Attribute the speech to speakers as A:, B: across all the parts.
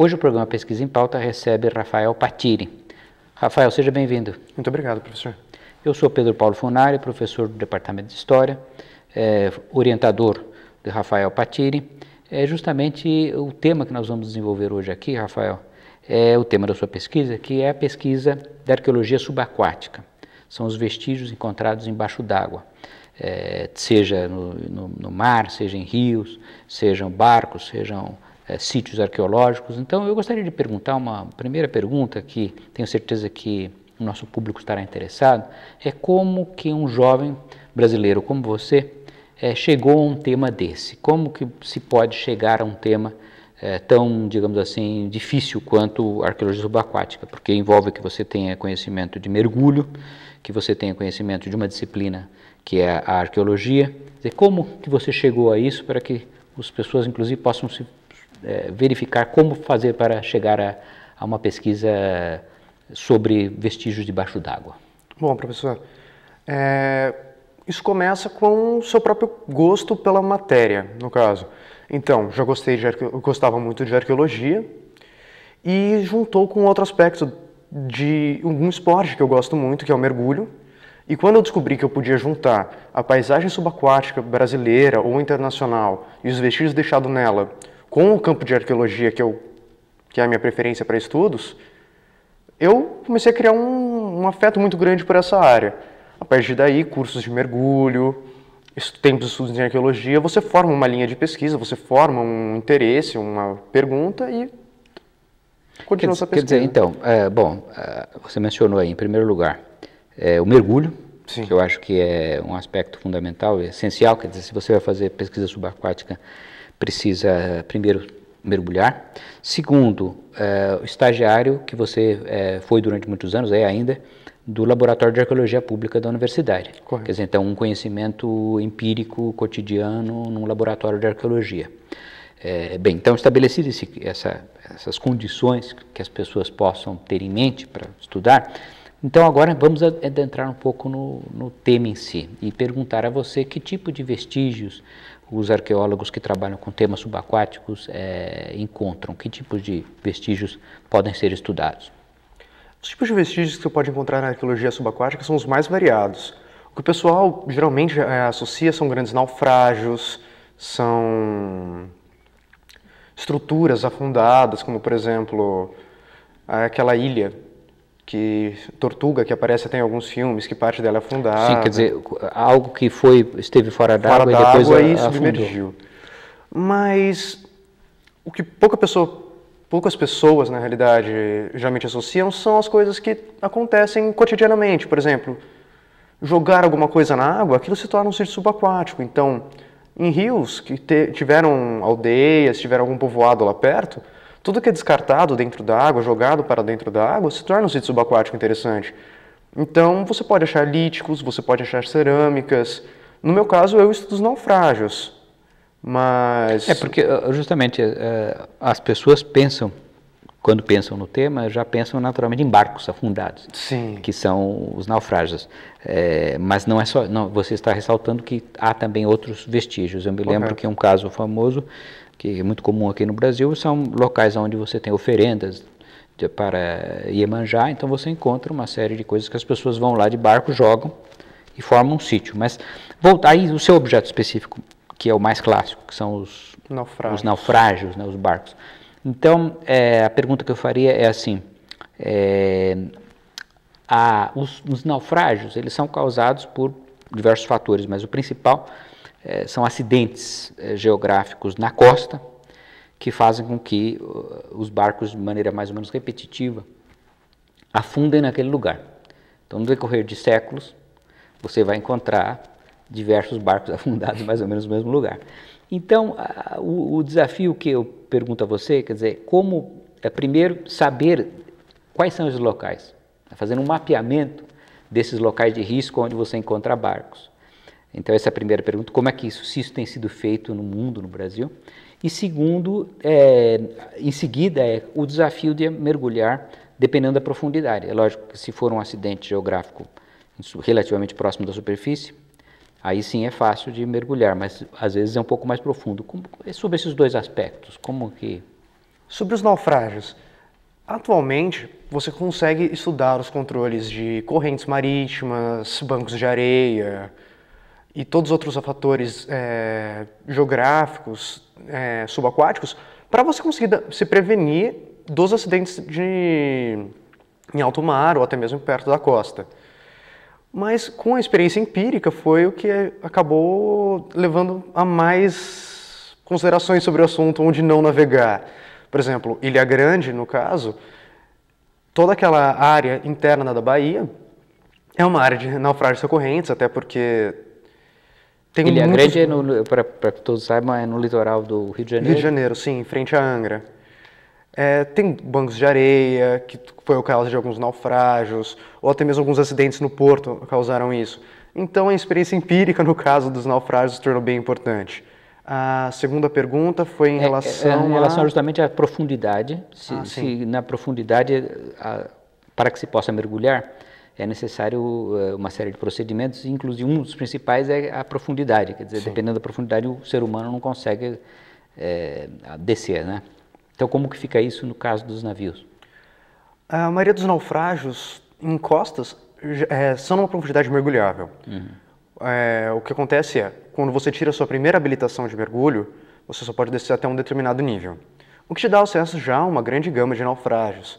A: Hoje o programa Pesquisa em Pauta recebe Rafael Patiri. Rafael, seja bem-vindo. Muito obrigado, professor. Eu sou Pedro Paulo Funari, professor do Departamento de História, é, orientador de Rafael Patiri. É justamente o tema que nós vamos desenvolver hoje aqui, Rafael, é o tema da sua pesquisa, que é a pesquisa da arqueologia subaquática. São os vestígios encontrados embaixo d'água, é, seja no, no, no, mar, seja em rios, sejam barcos, sejam é, sítios arqueológicos. Então, eu gostaria de perguntar uma primeira pergunta que tenho certeza que o nosso público estará interessado, é como que um jovem brasileiro como você é, chegou a um tema desse? Como que se pode chegar a um tema é, tão, digamos assim, difícil quanto a arqueologia subaquática? Porque envolve que você tenha conhecimento de mergulho, que você tenha conhecimento de uma disciplina que é a arqueologia. como que você chegou a isso para que as pessoas, inclusive, possam se é, verificar como fazer para chegar a, a uma pesquisa sobre vestígios debaixo d'água?
B: Bom, professor, é, isso começa com o seu próprio gosto pela matéria, no caso. Então, já gostei de gostava muito de arqueologia e juntou com outro aspecto de um esporte que eu gosto muito, que é o mergulho. E quando eu descobri que eu podia juntar a paisagem subaquática brasileira ou internacional e os vestígios deixados nela com o campo de arqueologia, que, eu, que é a minha preferência para estudos, eu comecei a criar um, um afeto muito grande por essa área. A partir daí, cursos de mergulho, tempos de estudos em arqueologia, você forma uma linha de pesquisa, você forma um interesse, uma pergunta e continua quer, pesquisa. Quer dizer, então,
A: é, bom, é, você mencionou aí, em primeiro lugar, é, o mergulho, Sim. que eu acho que é um aspecto fundamental, é essencial, quer dizer, se você vai fazer pesquisa subaquática, precisa eh, primeiro mergulhar. Segundo, é, o estagiário que você é, foi durante muitos anos, é ainda, do Laboratório de Arqueologia Pública da Universidade. Correto. Quer dizer, então, um conhecimento empírico cotidiano num laboratório de arqueologia. É, bem, então, estabelecidas essa, essas condições que as pessoas possam ter em mente para estudar, então agora vamos adentrar um pouco no, no tema em si e perguntar a você que tipo de vestígios os arqueólogos que trabalham com temas subaquáticos é, encontram? Que tipos de vestígios podem ser estudados?
B: Os tipos de vestígios que você pode encontrar na arqueologia subaquática são os mais variados. O que o pessoal geralmente é, associa são grandes naufrágios, são estruturas afundadas, como por exemplo é, aquela ilha que Tortuga, que aparece até em alguns filmes, que parte dela é afundada. Sim, quer dizer,
A: algo que foi esteve fora d'água e depois água e submergiu.
B: Mas o que pouca pessoa, poucas pessoas, na realidade, geralmente associam são as coisas que acontecem cotidianamente. Por exemplo, jogar alguma coisa na água, aquilo se torna um ser subaquático. Então, em rios que te, tiveram aldeias, tiveram algum povoado lá perto, tudo que é descartado dentro da água, jogado para dentro da água, se torna um sítio subaquático interessante. Então, você pode achar líticos, você pode achar cerâmicas. No meu caso, eu estudo os naufrágios, mas... É porque, eh, justamente, eh, eh, as pessoas
A: pensam, quando pensam no tema, já pensam naturalmente em barcos afundados, Sim. que são os naufrágios. É, mas não é só, não, você está ressaltando que há também outros vestígios. Eu me lembro okay. que um caso famoso que é muito comum aqui no Brasil, são locais onde você tem oferendas de, para Iemanjá, então você encontra uma série de coisas que as pessoas vão lá de barco, jogam e formam um sítio. Mas voltar aí o seu objeto específico, que é o mais clássico, que são os
B: naufrágios, os, naufrágios,
A: né, os barcos. Então, é, a pergunta que eu faria é assim, é, a, os, os naufrágios, eles são causados por diversos fatores, mas o principal é, são acidentes é, geográficos na costa que fazem com que os barcos, de maneira mais ou menos repetitiva, afundem naquele lugar. Então, no decorrer de séculos, você vai encontrar diversos barcos afundados mais ou menos no mesmo lugar. Então, a, o, o, desafio que eu pergunto a você, quer dizer, como, é, primeiro, saber quais são os locais, tá fazendo um mapeamento desses locais de risco onde você encontra barcos. Então, essa é a primeira pergunta: como é que isso, se isso tem sido feito no mundo, no Brasil? E segundo, é, em seguida, é o desafio de mergulhar dependendo da profundidade. É lógico que se for um acidente geográfico relativamente próximo da superfície, aí sim é fácil de mergulhar, mas às vezes é um pouco mais profundo. Como,
B: é sobre esses dois aspectos, como que... Sobre os naufrágios, atualmente você consegue estudar os controles de correntes marítimas, bancos de areia, e todos os outros fatores é, geográficos, é, subaquáticos, para você conseguir se prevenir dos acidentes de, em alto mar ou até mesmo perto da costa. Mas com a experiência empírica foi o que acabou levando a mais considerações sobre o assunto onde não navegar. Por exemplo, Ilha Grande, no caso, toda aquela área interna da Bahia é uma área de naufrágios recorrentes, até porque
A: tem Ilha é muitos...
B: Grande, é para que todos saibam, é no litoral do Rio de Janeiro. Rio de Janeiro, sim, em frente à Angra. É, tem bancos de areia, que foi o caso de alguns naufrágios, ou até mesmo alguns acidentes no porto causaram isso. Então a experiência empírica no caso dos naufrágios se tornou bem importante. A segunda pergunta foi em é, relação é, é, Em relação a... justamente à
A: profundidade, se, ah, se na profundidade, a, para que se possa mergulhar, é necessário eh, uma série de procedimentos, inclusive um dos principais é a profundidade, quer dizer, Sim. dependendo da profundidade o ser humano não consegue é, descer, né? Então como que
B: fica isso no caso dos navios? A maioria dos naufrágios em costas é, são numa profundidade mergulhável. Uhum. É, o que acontece é, quando você tira a sua primeira habilitação de mergulho, você só pode descer até um determinado nível. O que te dá acesso já a uma grande gama de naufrágios.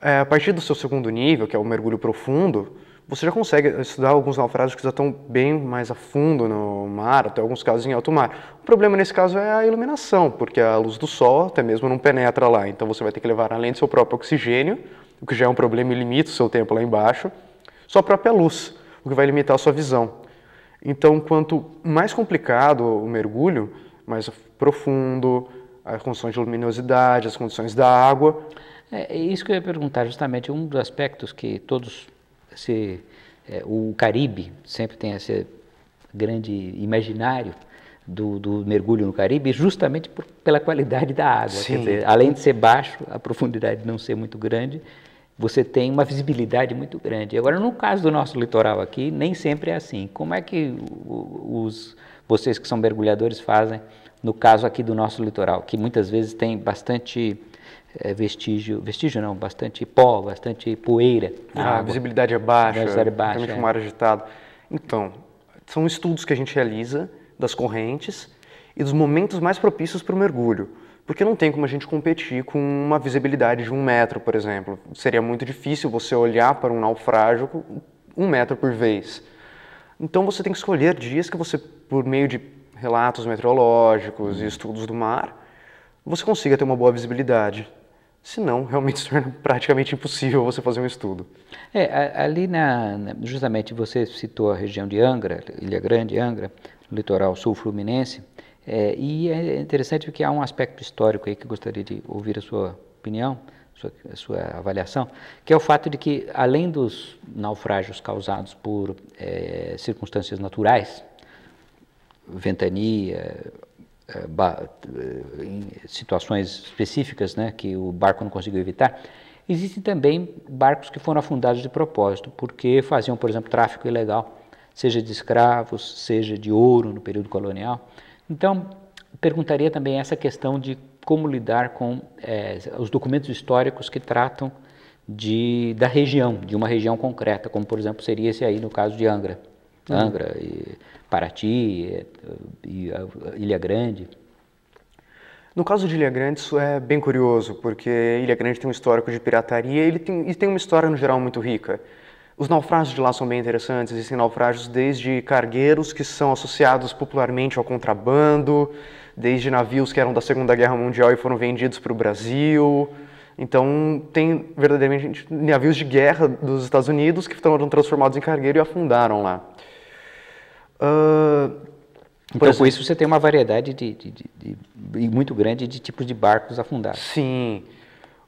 B: É, a partir do seu segundo nível, que é o mergulho profundo, você já consegue estudar alguns naufrágios que já estão bem mais a fundo no mar, até alguns casos em alto mar. O problema nesse caso é a iluminação, porque a luz do sol até mesmo não penetra lá, então você vai ter que levar além do seu próprio oxigênio, o que já é um problema e limita o seu tempo lá embaixo, sua própria luz, o que vai limitar a sua visão. Então, quanto mais complicado o mergulho, mais profundo, as condições de luminosidade, as condições da água,
A: é, é, isso que eu ia perguntar, justamente um dos aspectos que todos se é, o Caribe sempre tem esse grande imaginário do, do mergulho no Caribe, justamente por, pela qualidade da água. Dizer, além de ser baixo, a profundidade não ser muito grande, você tem uma visibilidade muito grande. Agora, no caso do nosso litoral aqui, nem sempre é assim. Como é que os, vocês que são mergulhadores fazem no caso aqui do nosso litoral, que muitas vezes tem bastante é, vestígio, vestígio não, bastante pó, bastante poeira. Ah, a visibilidade
B: é baixa, visibilidade é baixa é. um ar agitado. Então, são estudos que a gente realiza das correntes e dos momentos mais propícios para o mergulho. Porque não tem como a gente competir com uma visibilidade de um metro, por exemplo. Seria muito difícil você olhar para um naufrágio um metro por vez. Então você tem que escolher dias que você, por meio de relatos meteorológicos e estudos do mar, você consiga ter uma boa visibilidade senão realmente se torna é praticamente impossível você fazer um estudo.
A: É, ali na, justamente você citou a região de Angra, Ilha Grande, Angra, litoral sul fluminense, é, e é interessante porque há um aspecto histórico aí que gostaria de ouvir a sua opinião, sua, a sua avaliação, que é o fato de que além dos naufrágios causados por é, circunstâncias naturais, ventania, eh, eh, em situações específicas né, que o barco não conseguiu evitar. Existem também barcos que foram afundados de propósito, porque faziam, por exemplo, tráfico ilegal, seja de escravos, seja de ouro no período colonial. Então, perguntaria também essa questão de como lidar com é, os documentos históricos que tratam de, da região, de uma região concreta, como por exemplo seria esse aí no caso de Angra. Uhum. Angra, e Paraty, e,
B: e Ilha Grande. No caso de Ilha Grande, isso é bem curioso, porque Ilha Grande tem um histórico de pirataria e tem, e tem uma história, no geral, muito rica. Os naufrágios de lá são bem interessantes. Existem naufrágios desde cargueiros que são associados popularmente ao contrabando, desde navios que eram da Segunda Guerra Mundial e foram vendidos para o Brasil. Então, tem verdadeiramente navios de guerra dos Estados Unidos que foram transformados em cargueiro e afundaram lá. Ah, então, exemplo, com é. isso, você tem uma variedade de, de, de, de, muito grande de tipos de barcos afundados. Sim.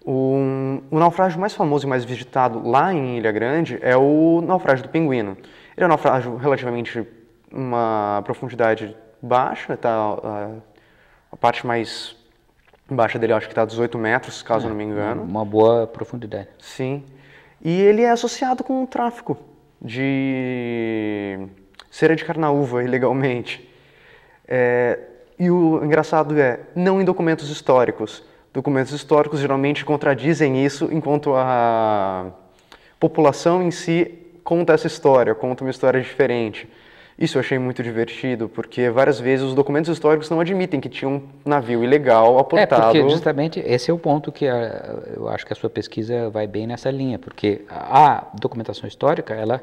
B: O, o, naufrágio mais famoso e mais visitado lá em Ilha Grande é o naufrágio do Pinguino. Ele é um naufrágio relativamente uma profundidade baixa, tá, a, a parte mais baixa dele acho que está a 18 metros, caso é, não me é, engano. Uma boa profundidade. Sim. E ele é associado com o tráfico de Cera de carnaúba ilegalmente. É, e o engraçado é, não em documentos históricos. Documentos históricos geralmente contradizem isso, enquanto a população em si conta essa história, conta uma história diferente. Isso eu achei muito divertido, porque várias vezes os documentos históricos não admitem que tinha um navio ilegal aportado. É, porque
A: justamente esse é o ponto que a, eu acho que a sua pesquisa vai bem nessa linha, porque a documentação histórica, ela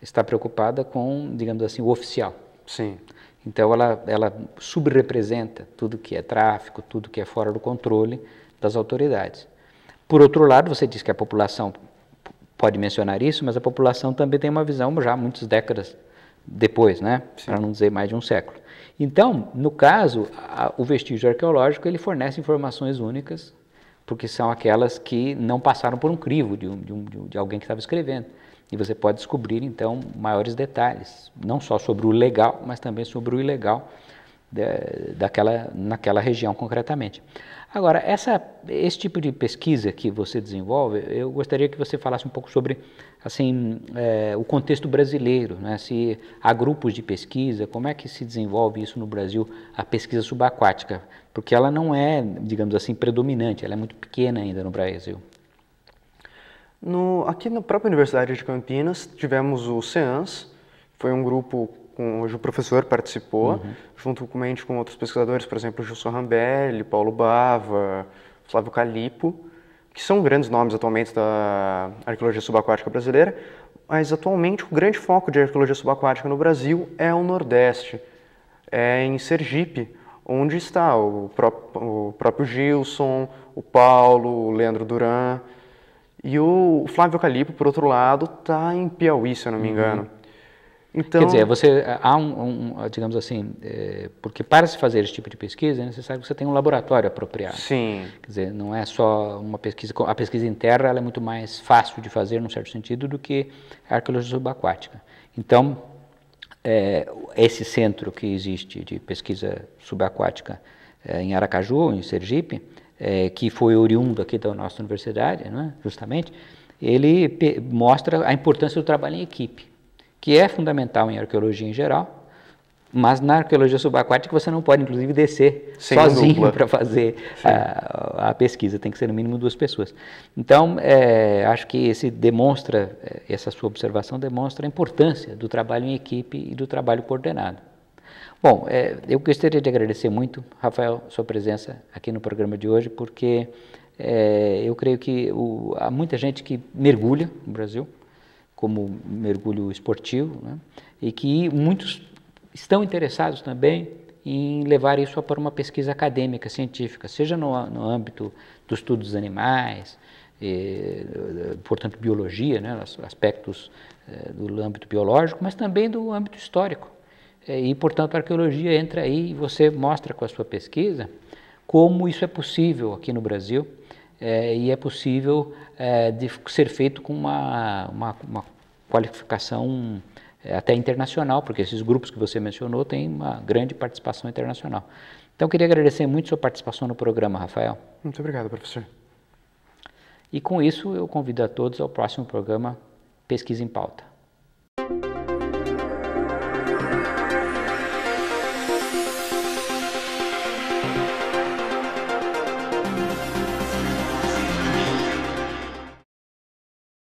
A: está preocupada com, digamos assim, o oficial. Sim. Então ela, ela subrepresenta tudo que é tráfico, tudo que é fora do controle das autoridades. Por outro lado, você diz que a população pode mencionar isso, mas a população também tem uma visão já muitas décadas depois, né? Para não dizer mais de um século. Então, no caso, a, o vestígio arqueológico ele fornece informações únicas, porque são aquelas que não passaram por um crivo de, um, de, um, de alguém que estava escrevendo. E você pode descobrir então maiores detalhes, não só sobre o legal, mas também sobre o ilegal daquela, naquela região concretamente. Agora, essa, esse tipo de pesquisa que você desenvolve, eu gostaria que você falasse um pouco sobre assim, é, o contexto brasileiro, né? se há grupos de pesquisa, como é que se desenvolve isso no Brasil, a pesquisa subaquática, porque ela não é, digamos assim, predominante, ela é muito pequena ainda no Brasil.
B: No, aqui na própria Universidade de Campinas tivemos o CEANS, foi um grupo onde o professor participou, uhum. juntamente com outros pesquisadores, por exemplo, Gilson Rambelli, Paulo Bava, Flávio Calipo, que são grandes nomes atualmente da arqueologia subaquática brasileira, mas atualmente o grande foco de arqueologia subaquática no Brasil é o Nordeste, é em Sergipe, onde está o, pró o próprio Gilson, o Paulo, o Leandro Duran, e o Flávio Calipo, por outro lado, está em Piauí, se eu não me uhum. engano. Uhum. Então, Quer dizer, então você há um, um digamos assim,
A: é, porque para se fazer esse tipo de pesquisa é necessário que você tenha um laboratório apropriado. Sim. Quer dizer, não é só uma pesquisa, a pesquisa em terra é muito mais fácil de fazer, num certo sentido, do que a arqueologia subaquática. Então, é, esse centro que existe de pesquisa subaquática é, em Aracaju, em Sergipe, é, que foi oriundo aqui da nossa universidade, né, justamente, ele mostra a importância do trabalho em equipe, que é fundamental em arqueologia em geral, mas na arqueologia subaquática você não pode, inclusive, descer Sem sozinho para fazer a, a, pesquisa, tem que ser no mínimo duas pessoas. Então, é, acho que esse demonstra, é, essa sua observação demonstra a importância do trabalho em equipe e do trabalho coordenado. Bom, é, eu gostaria de agradecer muito, Rafael, sua presença aqui no programa de hoje, porque é, eu creio que o, há muita gente que mergulha no Brasil, como mergulho esportivo, né? e que muitos estão interessados também em levar isso para uma pesquisa acadêmica, científica, seja no, no âmbito dos estudos dos animais, e, portanto, biologia, né, aspectos é, do âmbito biológico, mas também do âmbito histórico. É, e, portanto, a arqueologia entra aí e você mostra com a sua pesquisa como isso é possível aqui no Brasil é, e é possível é, de ser feito com uma, uma, uma qualificação é, até internacional, porque esses grupos que você mencionou têm uma grande participação internacional. Então, eu queria agradecer muito sua participação no programa, Rafael.
B: Muito obrigado, professor.
A: E com isso, eu convido a todos ao próximo programa Pesquisa em Pauta.